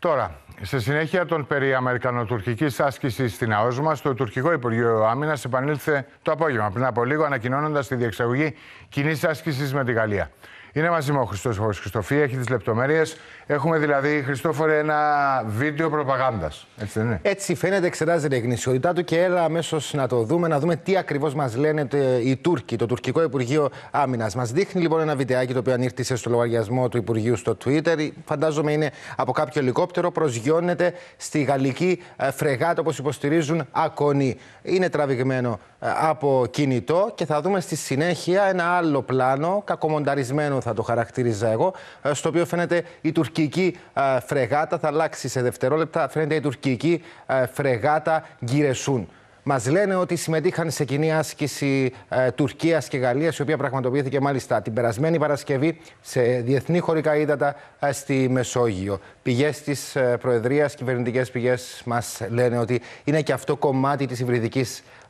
Τώρα, σε συνέχεια των περί Αμερικανοτουρκικής άσκησης στην ΑΟΣΜΑ, το τουρκικό Υπουργείο Άμυνας επανήλθε το απόγευμα πριν από λίγο, ανακοινώνοντας τη διεξαγωγή κοινής άσκησης με τη Γαλλία. Είναι μαζί μου ο Χριστόφορο Χριστοφή, έχει τις λεπτομέρειες. Έχουμε δηλαδή, Χριστόφορε, ένα βίντεο προπαγάνδας. Έτσι δεν είναι. Έτσι φαίνεται, εξετάζεται η γνησιότητά του και έλα αμέσως να το δούμε, να δούμε τι ακριβώς μας λένε ε, οι Τούρκοι, το τουρκικό Υπουργείο Άμυνας. Μας δείχνει λοιπόν ένα βιντεάκι το οποίο ανήρτησε στο λογαριασμό του Υπουργείου στο Twitter. Φαντάζομαι είναι από κάποιο ελικόπτερο, προσγειώνεται στη γαλλική ε, φρεγάτα όπως υποστηρίζουν ακονοί. Είναι τραβηγμένο ε, από κινητό και θα δούμε στη συνέχεια ένα άλλο πλάνο κακομονταρισμένο θα το χαρακτήριζα εγώ, ε, στο οποίο φαίνεται η τουρκική ε, φρεγάτα θα αλλάξει σε δευτερόλεπτα. Φαίνεται η τουρκική ε, φρεγάτα Γκυρεσούν. Μας λένε ότι συμμετείχαν σε κοινή άσκηση ε, Τουρκίας και Γαλλίας, η οποία πραγματοποιήθηκε μάλιστα την περασμένη Παρασκευή σε διεθνή χωρικά ύδατα ε, στη Μεσόγειο. Πηγές της ε, Προεδρίας, κυβερνητικές πηγές μας λένε ότι είναι και αυτό κομμάτι της υβριδικής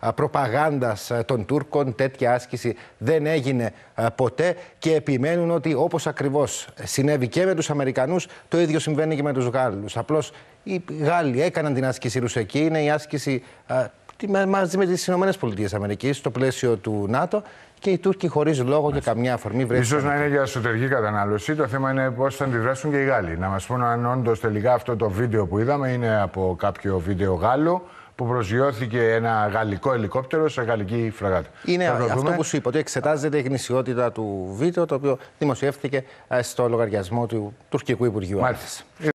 ε, προπαγάνδας ε, των Τούρκων. Τέτοια άσκηση δεν έγινε ποτέ και επιμένουν ότι όπως ακριβώς συνέβη και με τους Αμερικανούς, το ίδιο συμβαίνει και με τους Γάλλους. Απλώς οι Γάλλοι έκαναν την άσκηση εκεί, είναι η άσκηση μαζί με τις ΗΠΑ στο πλαίσιο του ΝΑΤΟ και οι Τούρκοι χωρίς λόγο και καμιά αφορμή βρέθηκαν. σω να είναι για εσωτερική κατανάλωση. Το θέμα είναι πώς θα αντιδράσουν και οι Γάλλοι. Να μας πούν αν όντως τελικά αυτό το βίντεο που είδαμε είναι από κάποιο βίντεο Γάλλο που προσγειώθηκε ένα γαλλικό ελικόπτερο σε γαλλική φραγάτα. Είναι αυτό που σου είπα, ότι εξετάζεται η γνησιότητα του βίντεο, το οποίο δημοσιεύθηκε ε, στο λογαριασμό του τουρκικού Υπουργείου